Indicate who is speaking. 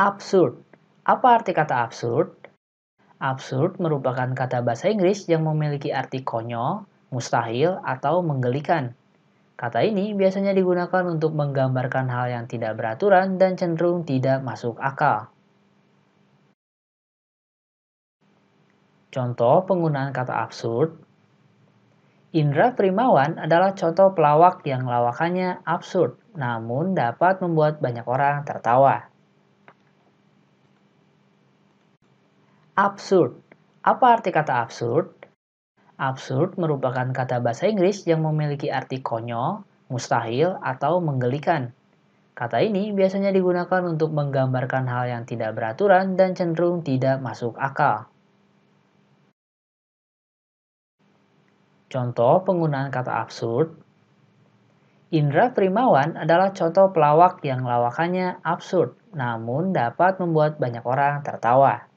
Speaker 1: absurd. Apa arti kata absurd? Absurd merupakan kata bahasa Inggris yang memiliki arti konyol, mustahil, atau menggelikan. Kata ini biasanya digunakan untuk menggambarkan hal yang tidak beraturan dan cenderung tidak masuk akal. Contoh penggunaan kata absurd Indra Primawan adalah contoh pelawak yang lawakannya absurd, namun dapat membuat banyak orang tertawa. absurd. Apa arti kata absurd? Absurd merupakan kata bahasa Inggris yang memiliki arti konyol, mustahil, atau menggelikan. Kata ini biasanya digunakan untuk menggambarkan hal yang tidak beraturan dan cenderung tidak masuk akal. Contoh penggunaan kata absurd Indra Primawan adalah contoh pelawak yang lawakannya absurd, namun dapat membuat banyak orang tertawa.